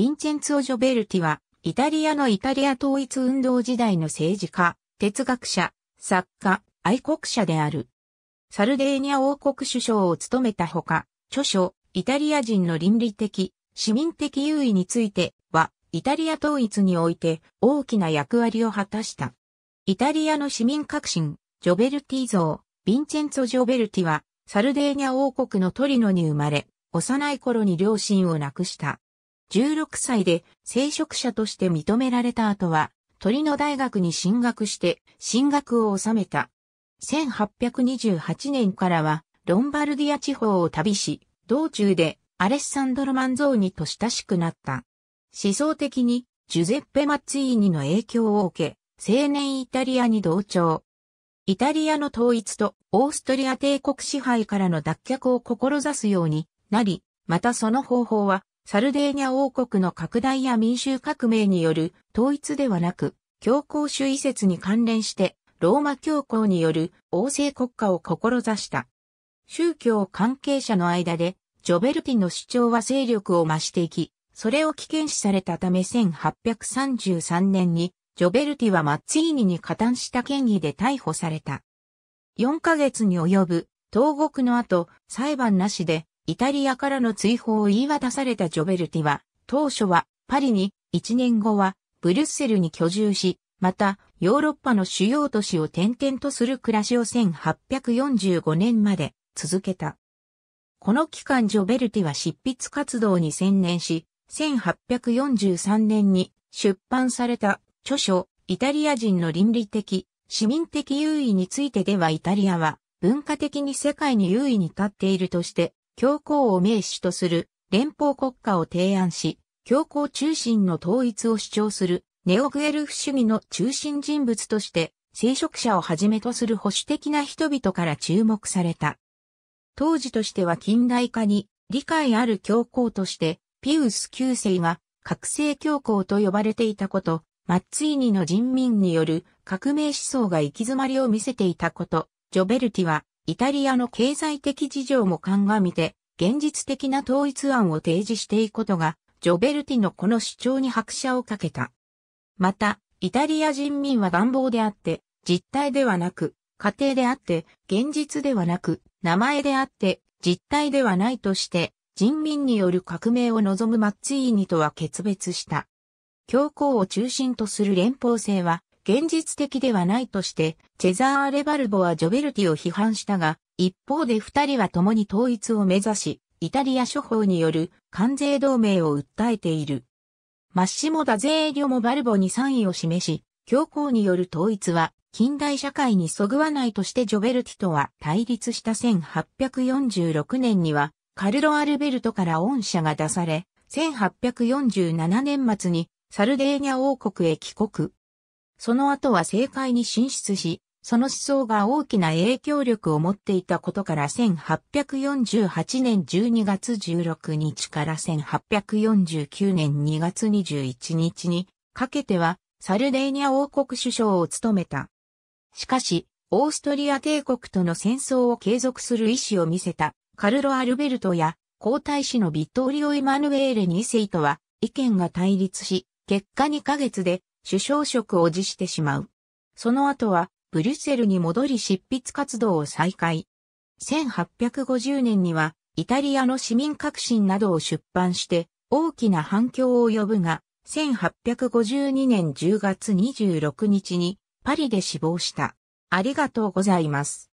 ヴィンチェンツオ・ジョベルティは、イタリアのイタリア統一運動時代の政治家、哲学者、作家、愛国者である。サルデーニャ王国首相を務めたほか、著書、イタリア人の倫理的、市民的優位については、イタリア統一において大きな役割を果たした。イタリアの市民革新、ジョベルティ像、ヴィンチェンツォ・ジョベルティは、サルデーニャ王国のトリノに生まれ、幼い頃に両親を亡くした。16歳で聖職者として認められた後は、鳥の大学に進学して、進学を収めた。1828年からは、ロンバルディア地方を旅し、道中でアレッサンドロ・マンゾーニと親しくなった。思想的に、ジュゼッペ・マッツィーニの影響を受け、青年イタリアに同調。イタリアの統一とオーストリア帝国支配からの脱却を志すようになり、またその方法はサルデーニャ王国の拡大や民衆革命による統一ではなく、教皇主義説に関連して、ローマ教皇による王政国家を志した。宗教関係者の間で、ジョベルティの主張は勢力を増していき、それを危険視されたため1833年に、ジョベルティはマッツィーニに加担した権威で逮捕された。4ヶ月に及ぶ投獄の後、裁判なしでイタリアからの追放を言い渡されたジョベルティは、当初はパリに、1年後はブリュッセルに居住し、また、ヨーロッパの主要都市を転々とする暮らしを1845年まで続けた。この期間ジョベルティは執筆活動に専念し、1843年に出版された著書、イタリア人の倫理的、市民的優位についてではイタリアは文化的に世界に優位に立っているとして教皇を名手とする連邦国家を提案し、教皇中心の統一を主張するネオグエルフ主義の中心人物として、聖職者をはじめとする保守的な人々から注目された。当時としては近代化に理解ある教皇として、ピウス9世が覚醒教皇と呼ばれていたこと、マッツイニの人民による革命思想が行き詰まりを見せていたこと、ジョベルティはイタリアの経済的事情も鑑みて現実的な統一案を提示していくことが、ジョベルティのこの主張に拍車をかけた。また、イタリア人民は願望であって、実体ではなく、家庭であって、現実ではなく、名前であって、実体ではないとして、人民による革命を望むマッツィーニとは決別した。教皇を中心とする連邦制は、現実的ではないとして、チェザー・レバルボはジョベルティを批判したが、一方で二人は共に統一を目指し、イタリア諸法による関税同盟を訴えている。マッシモ・ダゼーリョもバルボに賛意を示し、教皇による統一は近代社会にそぐわないとしてジョベルティとは対立した1846年には、カルロ・アルベルトから恩赦が出され、1847年末にサルデーニャ王国へ帰国。その後は政界に進出し、その思想が大きな影響力を持っていたことから1848年12月16日から1849年2月21日にかけてはサルデーニャ王国首相を務めた。しかし、オーストリア帝国との戦争を継続する意思を見せたカルロ・アルベルトや皇太子のビトーリオ・イマヌエーレ2世とは意見が対立し、結果2ヶ月で首相職を辞してしまう。その後は、ブリュッセルに戻り執筆活動を再開。1850年には、イタリアの市民革新などを出版して、大きな反響を呼ぶが、1852年10月26日にパリで死亡した。ありがとうございます。